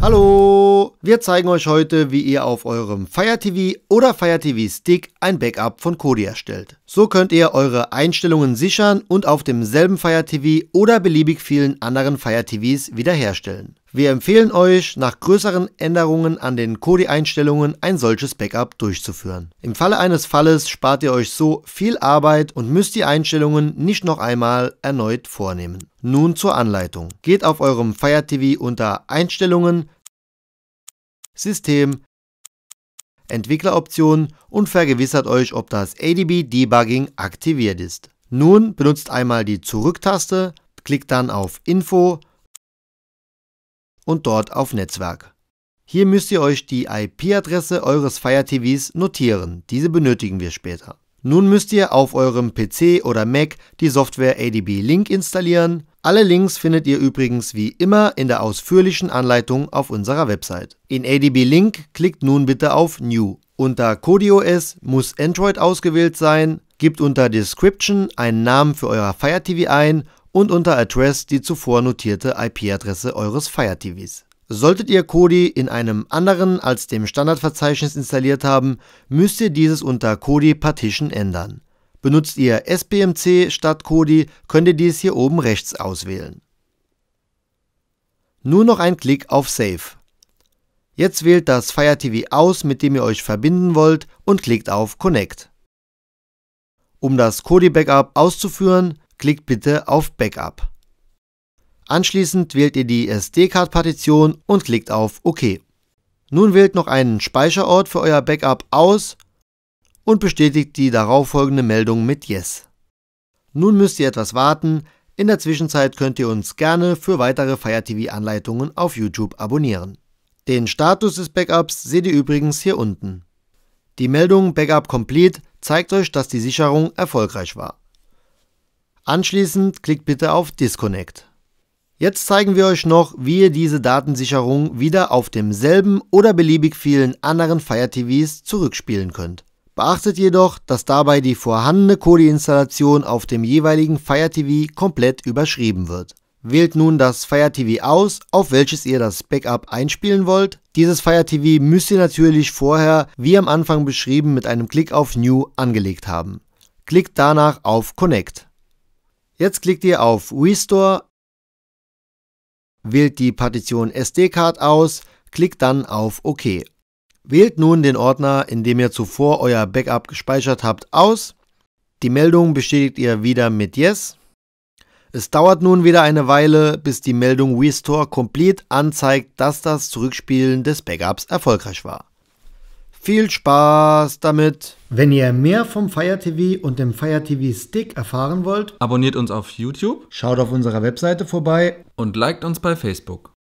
Hallo! wir zeigen euch heute, wie ihr auf eurem Fire TV oder Fire TV Stick ein Backup von Kodi erstellt. So könnt ihr eure Einstellungen sichern und auf demselben Fire TV oder beliebig vielen anderen Fire TVs wiederherstellen. Wir empfehlen euch, nach größeren Änderungen an den Kodi-Einstellungen ein solches Backup durchzuführen. Im Falle eines Falles spart ihr euch so viel Arbeit und müsst die Einstellungen nicht noch einmal erneut vornehmen. Nun zur Anleitung. Geht auf eurem Fire TV unter Einstellungen, System, Entwickleroptionen und vergewissert euch, ob das ADB Debugging aktiviert ist. Nun benutzt einmal die Zurücktaste, klickt dann auf Info und dort auf Netzwerk. Hier müsst ihr euch die IP-Adresse eures Fire TVs notieren, diese benötigen wir später. Nun müsst ihr auf eurem PC oder Mac die Software ADB Link installieren alle Links findet ihr übrigens wie immer in der ausführlichen Anleitung auf unserer Website. In ADB Link klickt nun bitte auf New. Unter CodeOS muss Android ausgewählt sein, gebt unter Description einen Namen für euer Fire TV ein und unter Address die zuvor notierte IP-Adresse eures Fire TVs. Solltet ihr Kodi in einem anderen als dem Standardverzeichnis installiert haben, müsst ihr dieses unter Kodi Partition ändern. Benutzt ihr SBMC statt Kodi, könnt ihr dies hier oben rechts auswählen. Nur noch ein Klick auf Save. Jetzt wählt das Fire TV aus, mit dem ihr euch verbinden wollt und klickt auf Connect. Um das Kodi Backup auszuführen, klickt bitte auf Backup. Anschließend wählt ihr die SD-Card-Partition und klickt auf OK. Nun wählt noch einen Speicherort für euer Backup aus und bestätigt die darauffolgende Meldung mit Yes. Nun müsst ihr etwas warten. In der Zwischenzeit könnt ihr uns gerne für weitere Fire TV Anleitungen auf YouTube abonnieren. Den Status des Backups seht ihr übrigens hier unten. Die Meldung Backup Complete zeigt euch, dass die Sicherung erfolgreich war. Anschließend klickt bitte auf Disconnect. Jetzt zeigen wir euch noch, wie ihr diese Datensicherung wieder auf demselben oder beliebig vielen anderen Fire TVs zurückspielen könnt. Beachtet jedoch, dass dabei die vorhandene Kodi-Installation auf dem jeweiligen Fire TV komplett überschrieben wird. Wählt nun das Fire TV aus, auf welches ihr das Backup einspielen wollt. Dieses Fire TV müsst ihr natürlich vorher, wie am Anfang beschrieben, mit einem Klick auf New angelegt haben. Klickt danach auf Connect. Jetzt klickt ihr auf Restore, wählt die Partition SD-Card aus, klickt dann auf OK Wählt nun den Ordner, in dem ihr zuvor euer Backup gespeichert habt, aus. Die Meldung bestätigt ihr wieder mit Yes. Es dauert nun wieder eine Weile, bis die Meldung Restore Complete anzeigt, dass das Zurückspielen des Backups erfolgreich war. Viel Spaß damit! Wenn ihr mehr vom Fire TV und dem Fire TV Stick erfahren wollt, abonniert uns auf YouTube, schaut auf unserer Webseite vorbei und liked uns bei Facebook.